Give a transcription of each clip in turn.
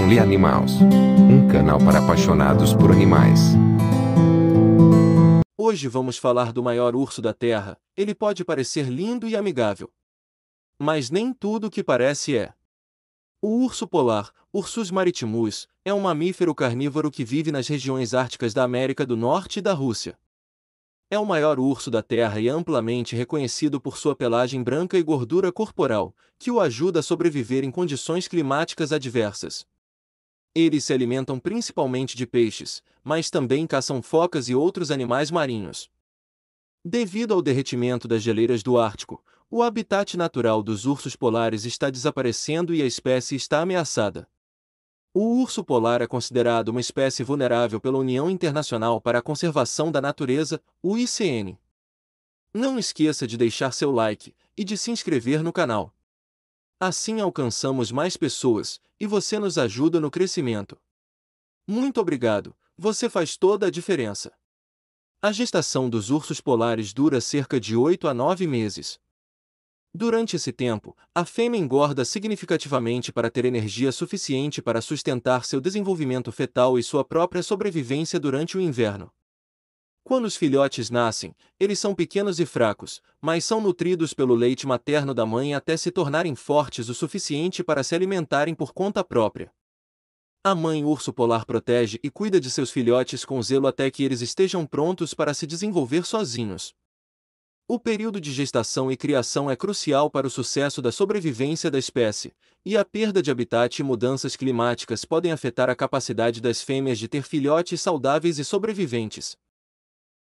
Only Animals um canal para apaixonados por animais. Hoje vamos falar do maior urso da Terra. Ele pode parecer lindo e amigável. Mas nem tudo o que parece é. O urso polar, Ursus maritimus, é um mamífero carnívoro que vive nas regiões árticas da América do Norte e da Rússia. É o maior urso da Terra e é amplamente reconhecido por sua pelagem branca e gordura corporal, que o ajuda a sobreviver em condições climáticas adversas. Eles se alimentam principalmente de peixes, mas também caçam focas e outros animais marinhos. Devido ao derretimento das geleiras do Ártico, o habitat natural dos ursos polares está desaparecendo e a espécie está ameaçada. O urso polar é considerado uma espécie vulnerável pela União Internacional para a Conservação da Natureza, UICN. Não esqueça de deixar seu like e de se inscrever no canal. Assim alcançamos mais pessoas e você nos ajuda no crescimento. Muito obrigado, você faz toda a diferença. A gestação dos ursos polares dura cerca de 8 a 9 meses, Durante esse tempo, a fêmea engorda significativamente para ter energia suficiente para sustentar seu desenvolvimento fetal e sua própria sobrevivência durante o inverno. Quando os filhotes nascem, eles são pequenos e fracos, mas são nutridos pelo leite materno da mãe até se tornarem fortes o suficiente para se alimentarem por conta própria. A mãe urso polar protege e cuida de seus filhotes com zelo até que eles estejam prontos para se desenvolver sozinhos. O período de gestação e criação é crucial para o sucesso da sobrevivência da espécie, e a perda de habitat e mudanças climáticas podem afetar a capacidade das fêmeas de ter filhotes saudáveis e sobreviventes.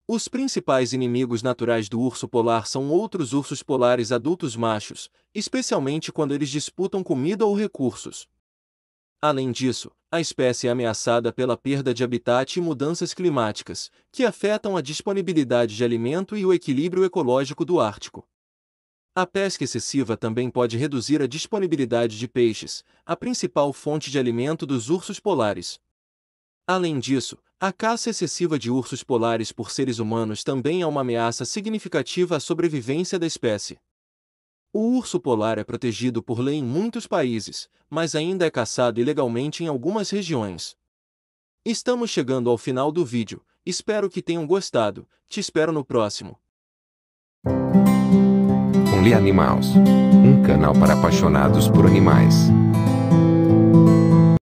Os principais inimigos naturais do urso polar são outros ursos polares adultos machos, especialmente quando eles disputam comida ou recursos. Além disso, a espécie é ameaçada pela perda de habitat e mudanças climáticas, que afetam a disponibilidade de alimento e o equilíbrio ecológico do Ártico. A pesca excessiva também pode reduzir a disponibilidade de peixes, a principal fonte de alimento dos ursos polares. Além disso, a caça excessiva de ursos polares por seres humanos também é uma ameaça significativa à sobrevivência da espécie. O urso polar é protegido por lei em muitos países, mas ainda é caçado ilegalmente em algumas regiões. Estamos chegando ao final do vídeo, espero que tenham gostado, te espero no próximo. Only Animals um canal para apaixonados por animais.